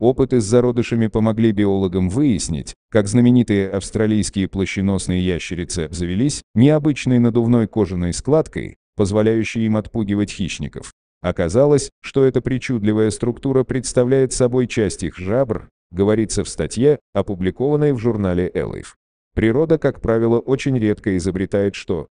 Опыты с зародышами помогли биологам выяснить, как знаменитые австралийские плащеносные ящерицы обзавелись необычной надувной кожаной складкой, позволяющей им отпугивать хищников. Оказалось, что эта причудливая структура представляет собой часть их жабр, говорится в статье, опубликованной в журнале Элайф. Природа, как правило, очень редко изобретает что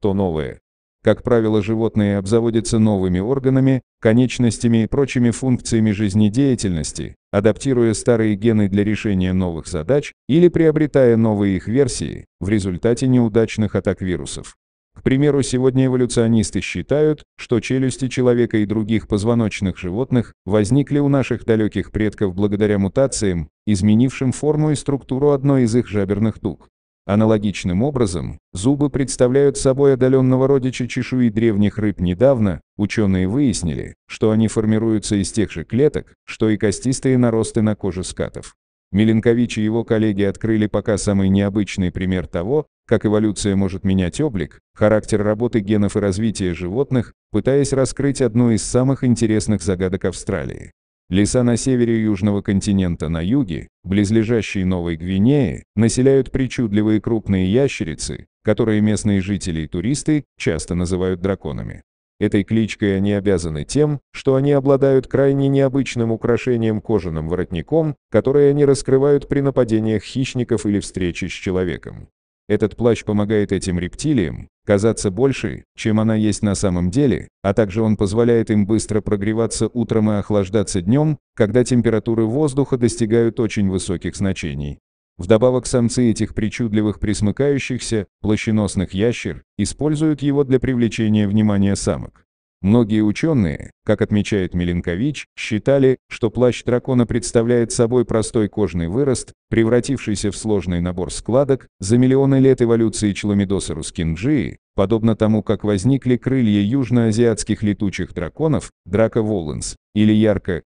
то новое, как правило, животные обзаводятся новыми органами, конечностями и прочими функциями жизнедеятельности, адаптируя старые гены для решения новых задач или приобретая новые их версии в результате неудачных атак вирусов. К примеру, сегодня эволюционисты считают, что челюсти человека и других позвоночных животных возникли у наших далеких предков благодаря мутациям, изменившим форму и структуру одной из их жаберных туг. Аналогичным образом, зубы представляют собой отдаленного родича чешуи древних рыб недавно, ученые выяснили, что они формируются из тех же клеток, что и костистые наросты на коже скатов. Миленкович и его коллеги открыли пока самый необычный пример того, как эволюция может менять облик, характер работы генов и развития животных, пытаясь раскрыть одну из самых интересных загадок Австралии. Леса на севере южного континента на юге, близлежащей Новой Гвинеи, населяют причудливые крупные ящерицы, которые местные жители и туристы часто называют драконами. Этой кличкой они обязаны тем, что они обладают крайне необычным украшением кожаным воротником, которое они раскрывают при нападениях хищников или встрече с человеком. Этот плащ помогает этим рептилиям казаться больше, чем она есть на самом деле, а также он позволяет им быстро прогреваться утром и охлаждаться днем, когда температуры воздуха достигают очень высоких значений. Вдобавок самцы этих причудливых присмыкающихся, плащеносных ящер, используют его для привлечения внимания самок. Многие ученые, как отмечает Миленкович, считали, что плащ дракона представляет собой простой кожный вырост, превратившийся в сложный набор складок, за миллионы лет эволюции Челомидоса кинджи, подобно тому, как возникли крылья южноазиатских летучих драконов, драка Волланс, или ярко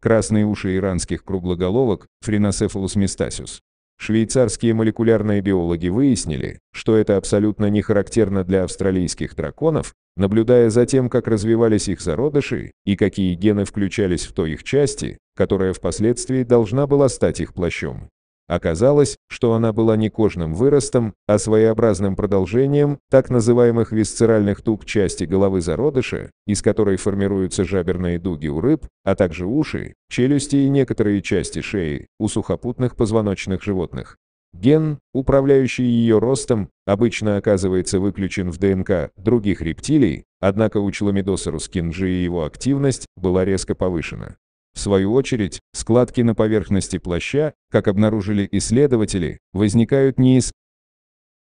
красные уши иранских круглоголовок, фриносефалус местасиус. Швейцарские молекулярные биологи выяснили, что это абсолютно не характерно для австралийских драконов, наблюдая за тем, как развивались их зародыши и какие гены включались в той их части, которая впоследствии должна была стать их плащом. Оказалось, что она была не кожным выростом, а своеобразным продолжением так называемых висцеральных труб части головы зародыша, из которой формируются жаберные дуги у рыб, а также уши, челюсти и некоторые части шеи у сухопутных позвоночных животных. Ген, управляющий ее ростом, обычно оказывается выключен в ДНК других рептилий, однако у Челомедосорус кинджи его активность была резко повышена. В свою очередь, складки на поверхности плаща, как обнаружили исследователи, возникают не из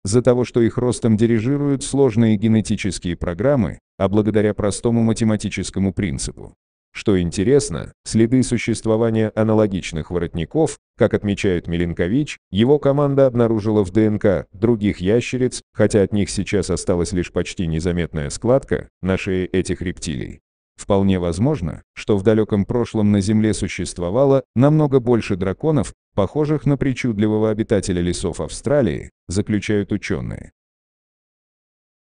за того, что их ростом дирижируют сложные генетические программы, а благодаря простому математическому принципу. Что интересно, следы существования аналогичных воротников, как отмечает Миленкович, его команда обнаружила в ДНК других ящериц, хотя от них сейчас осталась лишь почти незаметная складка на шее этих рептилий. Вполне возможно, что в далеком прошлом на Земле существовало намного больше драконов, похожих на причудливого обитателя лесов Австралии, заключают ученые.